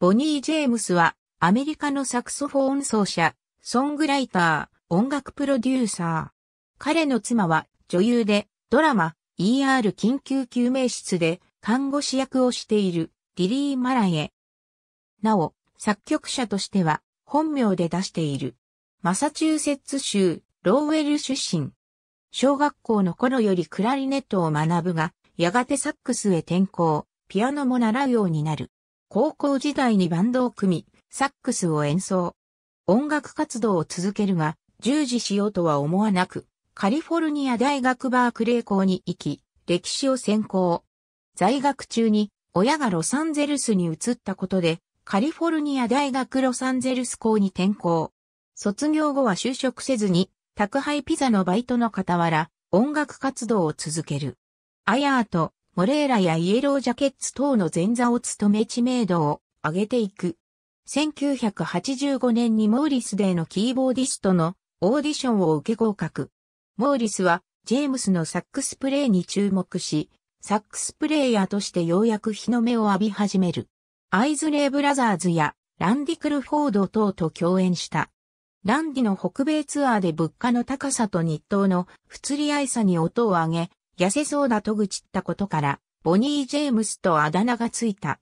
ボニー・ジェームスは、アメリカのサクソフォーン奏者、ソングライター、音楽プロデューサー。彼の妻は、女優で、ドラマ、ER 緊急救命室で、看護師役をしている、リリー・マラエ。なお、作曲者としては、本名で出している。マサチューセッツ州、ローウェル出身。小学校の頃よりクラリネットを学ぶが、やがてサックスへ転校、ピアノも習うようになる。高校時代にバンドを組み、サックスを演奏。音楽活動を続けるが、従事しようとは思わなく、カリフォルニア大学バークレー校に行き、歴史を専攻。在学中に、親がロサンゼルスに移ったことで、カリフォルニア大学ロサンゼルス校に転校。卒業後は就職せずに、宅配ピザのバイトの傍ら、音楽活動を続ける。アヤーとモレーラやイエロージャケッツ等の前座を務め知名度を上げていく。1985年にモーリスデーのキーボーディストのオーディションを受け合格。モーリスはジェームスのサックスプレーに注目し、サックスプレイヤーとしてようやく日の目を浴び始める。アイズレイブラザーズやランディ・クルフォード等と共演した。ランディの北米ツアーで物価の高さと日当の不釣り合いさに音を上げ、痩せそうだと愚痴ったことから、ボニー・ジェームスとあだ名がついた。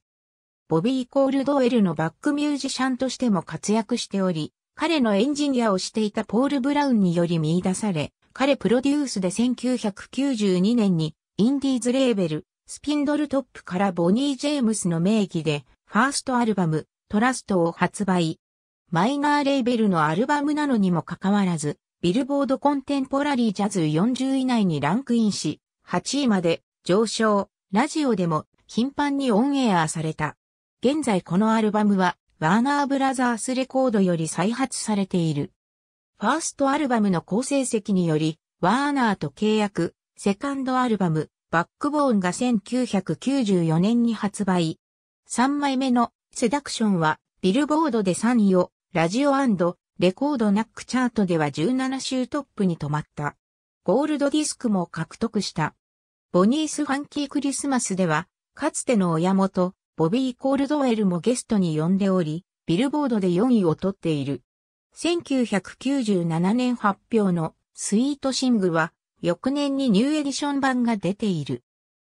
ボビー・コールドウェルのバックミュージシャンとしても活躍しており、彼のエンジニアをしていたポール・ブラウンにより見出され、彼プロデュースで1992年にインディーズレーベル、スピンドルトップからボニー・ジェームスの名義で、ファーストアルバム、トラストを発売。マイナーレーベルのアルバムなのにもかかわらず、ビルボードコンテンポラリージャズ40位以内にランクインし、8位まで上昇、ラジオでも頻繁にオンエアされた。現在このアルバムは、ワーナーブラザースレコードより再発されている。ファーストアルバムの好成績により、ワーナーと契約、セカンドアルバム、バックボーンが1994年に発売。3枚目のセダクションは、ビルボードで3位を、ラジオレコードナックチャートでは17週トップに止まった。ゴールドディスクも獲得した。ボニース・ファンキー・クリスマスでは、かつての親元、ボビー・コールドウェルもゲストに呼んでおり、ビルボードで4位を取っている。1997年発表のスイートシングは、翌年にニューエディション版が出ている。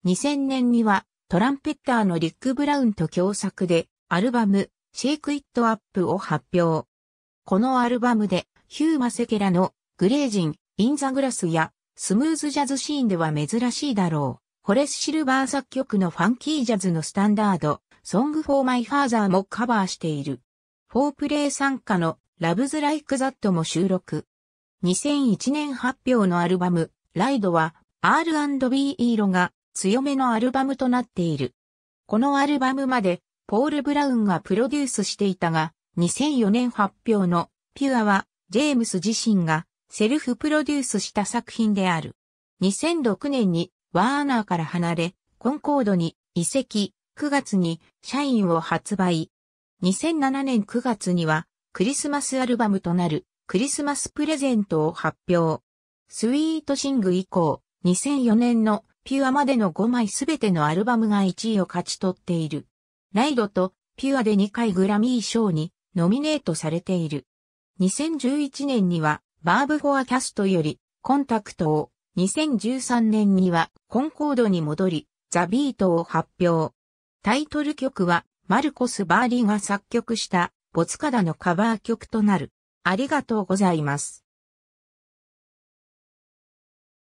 2000年には、トランペッターのリック・ブラウンと共作で、アルバム、シェイク・イット・アップを発表。このアルバムで、ヒューマ・セケラの、グレージン、インザグラスやスムーズジャズシーンでは珍しいだろう。ホレス・シルバー作曲のファンキージャズのスタンダード、ソング・フォー・マイ・ファーザーもカバーしている。フォープレイ参加のラブズ・ライク・ザットも収録。2001年発表のアルバム、ライドは R&B 色が強めのアルバムとなっている。このアルバムまでポール・ブラウンがプロデュースしていたが、2004年発表のピュアはジェームス自身がセルフプロデュースした作品である。2006年にワーナーから離れ、コンコードに移籍、9月に社員を発売。2007年9月にはクリスマスアルバムとなるクリスマスプレゼントを発表。スイートシング以降、2004年のピュアまでの5枚すべてのアルバムが1位を勝ち取っている。ライドとピュアで2回グラミー賞にノミネートされている。2011年にはバーブフォアキャストより、コンタクトを、2013年には、コンコードに戻り、ザ・ビートを発表。タイトル曲は、マルコス・バーリが作曲した、ボツカダのカバー曲となる。ありがとうございます。